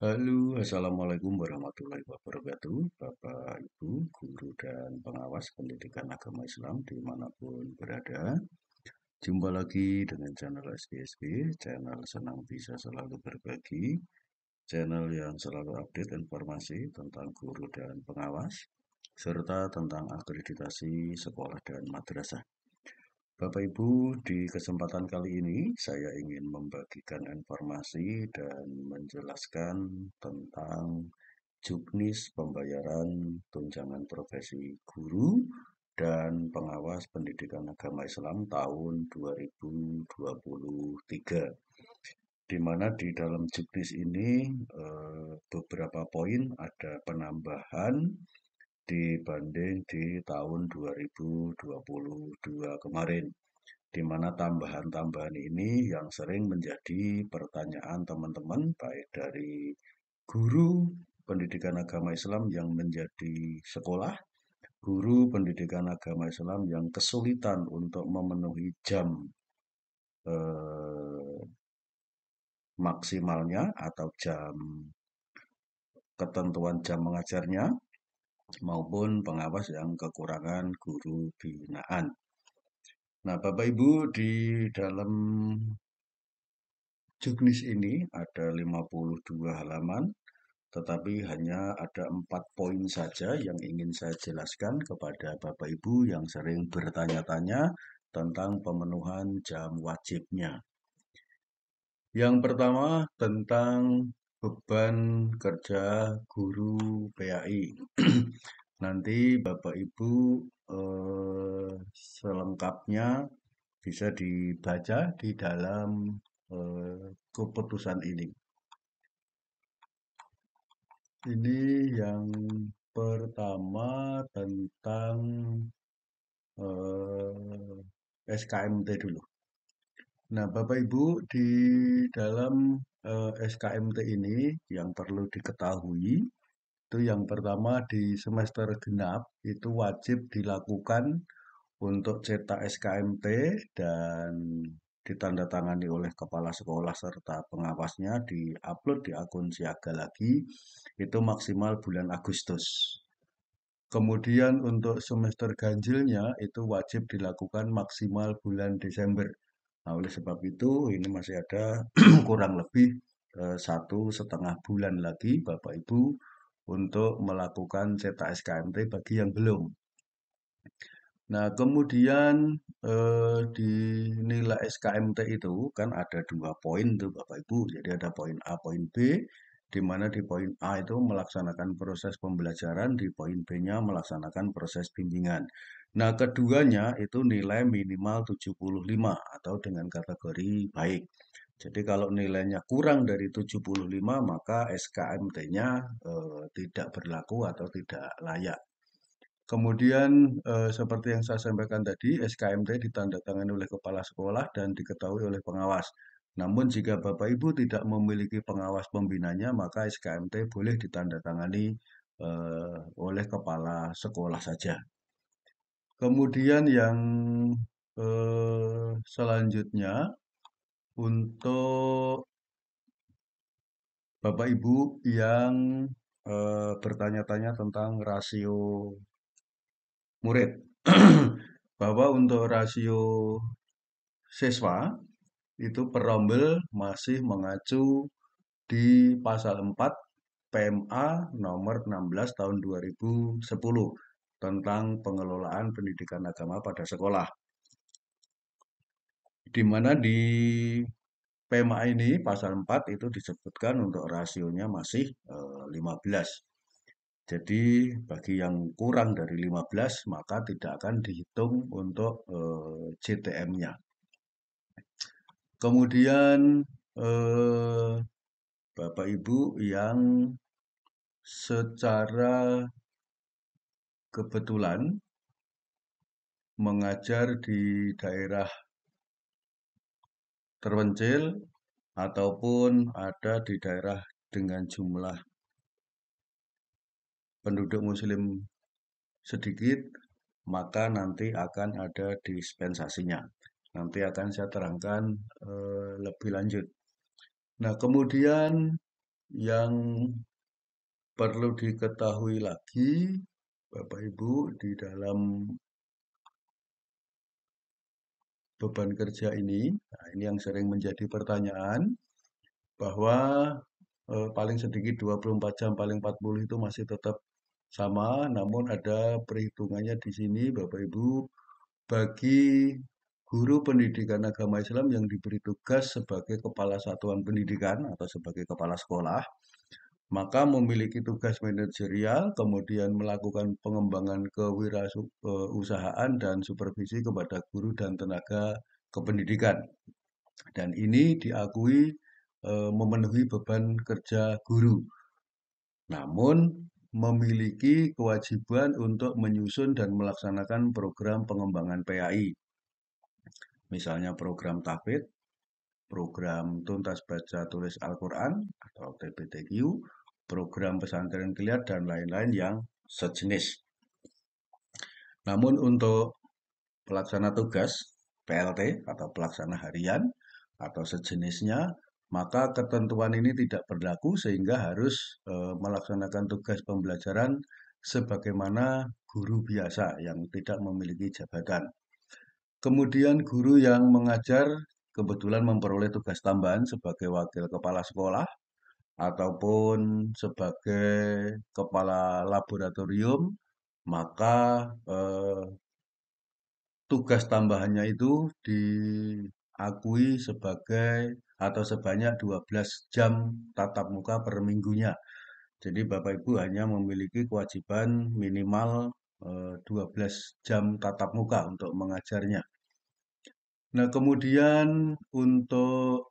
Halo, Assalamualaikum warahmatullahi wabarakatuh Bapak, Ibu, Guru, dan pengawas pendidikan agama Islam dimanapun berada Jumpa lagi dengan channel SDSB channel senang bisa selalu berbagi Channel yang selalu update informasi tentang guru dan pengawas Serta tentang akreditasi sekolah dan madrasah Bapak Ibu, di kesempatan kali ini saya ingin membagikan informasi dan menjelaskan tentang juknis pembayaran tunjangan profesi guru dan pengawas pendidikan agama Islam tahun 2023. Di mana di dalam juknis ini eh, beberapa poin ada penambahan dibanding di tahun 2022 kemarin di mana tambahan-tambahan ini yang sering menjadi pertanyaan teman-teman baik dari guru pendidikan agama Islam yang menjadi sekolah, guru pendidikan agama Islam yang kesulitan untuk memenuhi jam eh, maksimalnya atau jam ketentuan jam mengajarnya maupun pengawas yang kekurangan guru binaan. Nah, Bapak Ibu di dalam juknis ini ada 52 halaman, tetapi hanya ada empat poin saja yang ingin saya jelaskan kepada Bapak Ibu yang sering bertanya-tanya tentang pemenuhan jam wajibnya. Yang pertama tentang beban kerja guru PAI. Nanti Bapak Ibu eh, selengkapnya bisa dibaca di dalam eh, keputusan ini. Ini yang pertama tentang eh, SKMT dulu. Nah, Bapak Ibu di dalam Eh, SKMT ini yang perlu diketahui itu yang pertama di semester genap itu wajib dilakukan untuk cetak SKMT dan ditandatangani oleh kepala sekolah serta pengawasnya di upload di akun siaga lagi itu maksimal bulan Agustus. Kemudian untuk semester ganjilnya itu wajib dilakukan maksimal bulan Desember Nah, oleh sebab itu ini masih ada kurang lebih eh, satu setengah bulan lagi Bapak Ibu untuk melakukan cetak SKMT bagi yang belum. Nah kemudian eh, di nilai SKMT itu kan ada dua poin tuh Bapak Ibu, jadi ada poin A, poin B di mana di poin A itu melaksanakan proses pembelajaran, di poin B-nya melaksanakan proses bimbingan. Nah, keduanya itu nilai minimal 75 atau dengan kategori baik. Jadi kalau nilainya kurang dari 75 maka SKMT-nya eh, tidak berlaku atau tidak layak. Kemudian eh, seperti yang saya sampaikan tadi, SKMT ditandatangani oleh kepala sekolah dan diketahui oleh pengawas. Namun jika Bapak Ibu tidak memiliki pengawas pembinanya, maka SKMT boleh ditandatangani eh, oleh kepala sekolah saja. Kemudian yang eh, selanjutnya untuk Bapak Ibu yang eh, bertanya-tanya tentang rasio murid bahwa untuk rasio siswa itu perombel masih mengacu di pasal 4 PMA nomor 16 tahun 2010 tentang pengelolaan pendidikan agama pada sekolah. Di mana di PMA ini pasal 4 itu disebutkan untuk rasionya masih 15. Eh, Jadi bagi yang kurang dari 15 maka tidak akan dihitung untuk eh, CTM-nya. Kemudian eh, Bapak Ibu yang secara kebetulan mengajar di daerah terpencil ataupun ada di daerah dengan jumlah penduduk muslim sedikit maka nanti akan ada dispensasinya Nanti akan saya terangkan eh, lebih lanjut. Nah, kemudian yang perlu diketahui lagi, Bapak Ibu, di dalam beban kerja ini, nah ini yang sering menjadi pertanyaan, bahwa eh, paling sedikit 24 jam, paling 40 itu masih tetap sama, namun ada perhitungannya di sini, Bapak Ibu, bagi guru pendidikan agama Islam yang diberi tugas sebagai kepala satuan pendidikan atau sebagai kepala sekolah, maka memiliki tugas manajerial, kemudian melakukan pengembangan kewirausahaan eh, dan supervisi kepada guru dan tenaga kependidikan. Dan ini diakui e, memenuhi beban kerja guru. Namun memiliki kewajiban untuk menyusun dan melaksanakan program pengembangan PAI Misalnya program Tafid, program Tuntas Baca Tulis Al-Quran atau TBTQ, program pesantren kilat dan lain-lain yang sejenis. Namun untuk pelaksana tugas PLT atau pelaksana harian atau sejenisnya, maka ketentuan ini tidak berlaku sehingga harus e, melaksanakan tugas pembelajaran sebagaimana guru biasa yang tidak memiliki jabatan. Kemudian guru yang mengajar kebetulan memperoleh tugas tambahan sebagai wakil kepala sekolah ataupun sebagai kepala laboratorium, maka eh, tugas tambahannya itu diakui sebagai atau sebanyak 12 jam tatap muka per minggunya. Jadi Bapak Ibu hanya memiliki kewajiban minimal 12 eh, jam tatap muka untuk mengajarnya. Nah, kemudian untuk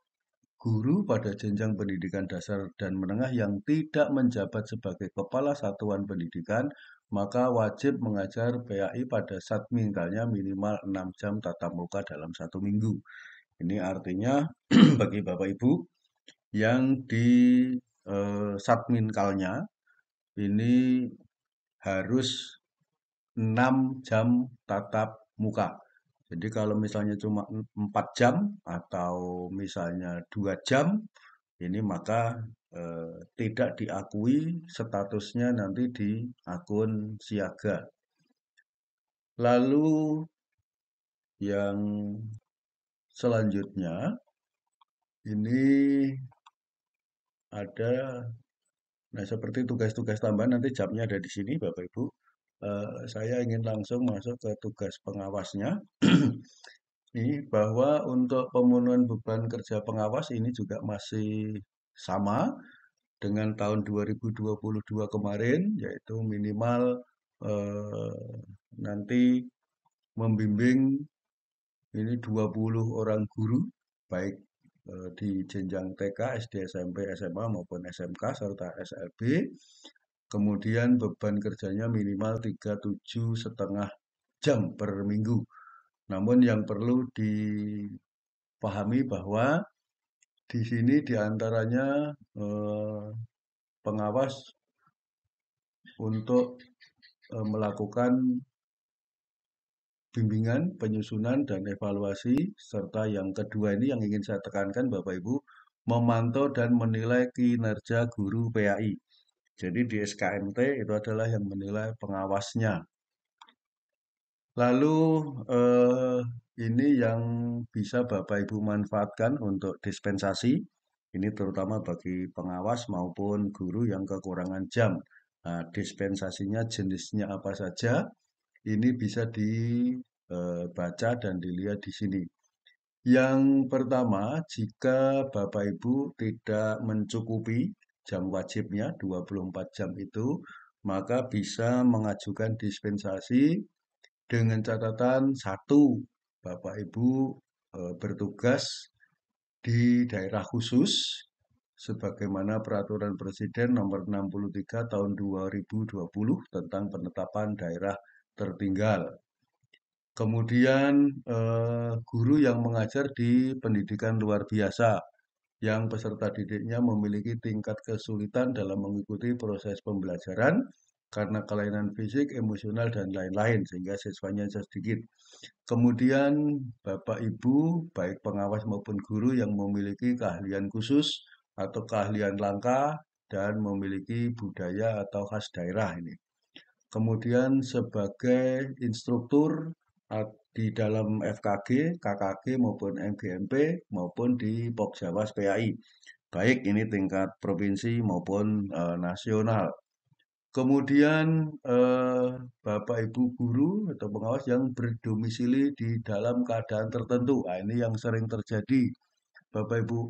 guru pada jenjang pendidikan dasar dan menengah yang tidak menjabat sebagai kepala satuan pendidikan, maka wajib mengajar PAI pada satmingkalnya minimal 6 jam tatap muka dalam satu minggu. Ini artinya bagi Bapak Ibu yang di eh, satminkalnya ini harus 6 jam tatap muka jadi kalau misalnya cuma 4 jam atau misalnya 2 jam, ini maka eh, tidak diakui statusnya nanti di akun siaga. Lalu yang selanjutnya ini ada nah seperti tugas-tugas tambahan nanti jamnya ada di sini Bapak Ibu. Eh, saya ingin langsung masuk ke tugas pengawasnya. ini bahwa untuk pemenuhan beban kerja pengawas ini juga masih sama dengan tahun 2022 kemarin, yaitu minimal eh, nanti membimbing ini 20 orang guru, baik eh, di jenjang TK, SD, SMP, SMA maupun SMK serta SLB Kemudian beban kerjanya minimal 37 setengah jam per minggu. Namun yang perlu dipahami bahwa di sini diantaranya eh, pengawas untuk eh, melakukan bimbingan, penyusunan, dan evaluasi, serta yang kedua ini yang ingin saya tekankan Bapak Ibu, memantau dan menilai kinerja guru PAI. Jadi di SKMT itu adalah yang menilai pengawasnya. Lalu eh, ini yang bisa Bapak Ibu manfaatkan untuk dispensasi. Ini terutama bagi pengawas maupun guru yang kekurangan jam. Nah, dispensasinya jenisnya apa saja? Ini bisa dibaca eh, dan dilihat di sini. Yang pertama, jika Bapak Ibu tidak mencukupi jam wajibnya 24 jam itu, maka bisa mengajukan dispensasi dengan catatan satu Bapak Ibu e, bertugas di daerah khusus sebagaimana peraturan presiden nomor 63 tahun 2020 tentang penetapan daerah tertinggal. Kemudian e, guru yang mengajar di pendidikan luar biasa yang peserta didiknya memiliki tingkat kesulitan dalam mengikuti proses pembelajaran karena kelainan fisik, emosional, dan lain-lain, sehingga siswanya sedikit. Kemudian, Bapak Ibu, baik pengawas maupun guru yang memiliki keahlian khusus atau keahlian langka dan memiliki budaya atau khas daerah ini. Kemudian sebagai instruktur di dalam FKG, KKG maupun MGMP maupun di POK Jawa PAI. Baik ini tingkat provinsi maupun e, nasional. Kemudian e, Bapak Ibu guru atau pengawas yang berdomisili di dalam keadaan tertentu. Nah, ini yang sering terjadi. Bapak Ibu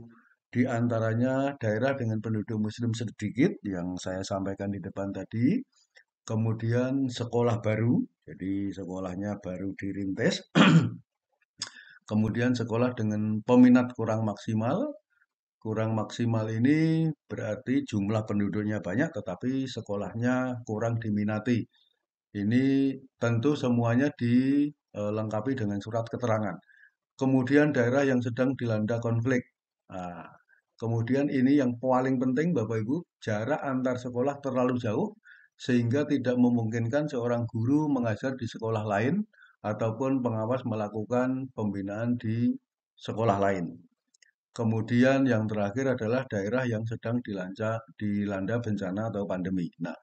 di antaranya daerah dengan penduduk muslim sedikit yang saya sampaikan di depan tadi kemudian sekolah baru, jadi sekolahnya baru dirintis, kemudian sekolah dengan peminat kurang maksimal. Kurang maksimal ini berarti jumlah penduduknya banyak, tetapi sekolahnya kurang diminati. Ini tentu semuanya dilengkapi e, dengan surat keterangan. Kemudian daerah yang sedang dilanda konflik. Nah, kemudian ini yang paling penting Bapak Ibu, jarak antar sekolah terlalu jauh sehingga tidak memungkinkan seorang guru mengajar di sekolah lain ataupun pengawas melakukan pembinaan di sekolah lain. Kemudian yang terakhir adalah daerah yang sedang dilanda, dilanda bencana atau pandemi. Nah,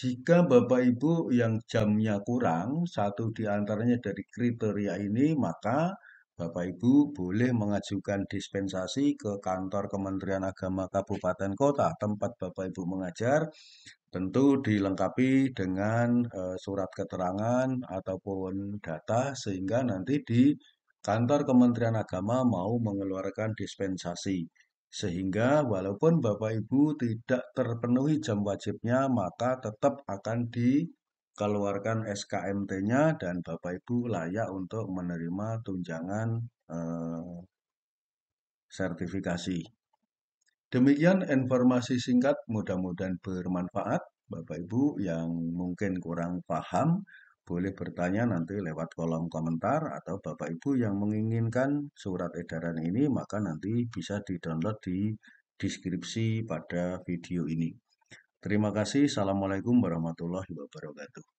jika Bapak Ibu yang jamnya kurang, satu di antaranya dari kriteria ini, maka Bapak Ibu boleh mengajukan dispensasi ke kantor Kementerian Agama Kabupaten Kota tempat Bapak Ibu mengajar Tentu dilengkapi dengan e, surat keterangan ataupun data sehingga nanti di kantor Kementerian Agama mau mengeluarkan dispensasi. Sehingga walaupun Bapak Ibu tidak terpenuhi jam wajibnya maka tetap akan dikeluarkan SKMT-nya dan Bapak Ibu layak untuk menerima tunjangan e, sertifikasi. Demikian informasi singkat, mudah-mudahan bermanfaat. Bapak Ibu yang mungkin kurang paham, boleh bertanya nanti lewat kolom komentar atau Bapak Ibu yang menginginkan surat edaran ini maka nanti bisa di-download di deskripsi pada video ini. Terima kasih. Assalamualaikum warahmatullahi wabarakatuh.